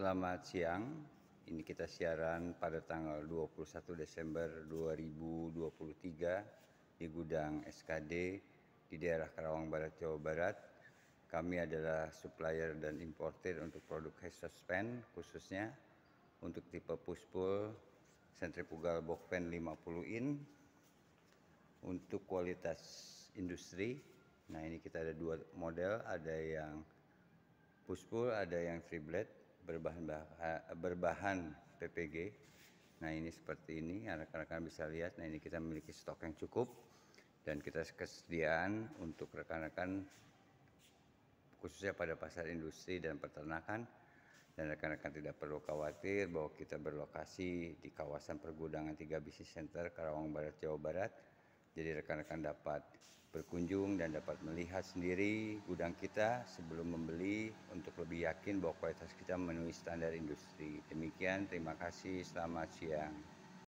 Selamat siang. Ini kita siaran pada tanggal 21 Desember 2023 di gudang SKD di daerah Karawang Barat, Jawa Barat. Kami adalah supplier dan importer untuk produk head suspend khususnya untuk tipe push pull sentrifugal box fan 50 in untuk kualitas industri. Nah, ini kita ada dua model, ada yang push pull, ada yang three berbahan eh, berbahan PPG. Nah ini seperti ini, rekan-rekan bisa lihat. Nah ini kita memiliki stok yang cukup dan kita kesediaan untuk rekan-rekan khususnya pada pasar industri dan peternakan dan rekan-rekan tidak perlu khawatir bahwa kita berlokasi di kawasan pergudangan 3 bisnis Center Karawang Barat Jawa Barat jadi rekan-rekan dapat berkunjung dan dapat melihat sendiri gudang kita sebelum membeli untuk lebih yakin bahwa kualitas kita memenuhi standar industri. Demikian, terima kasih. Selamat siang.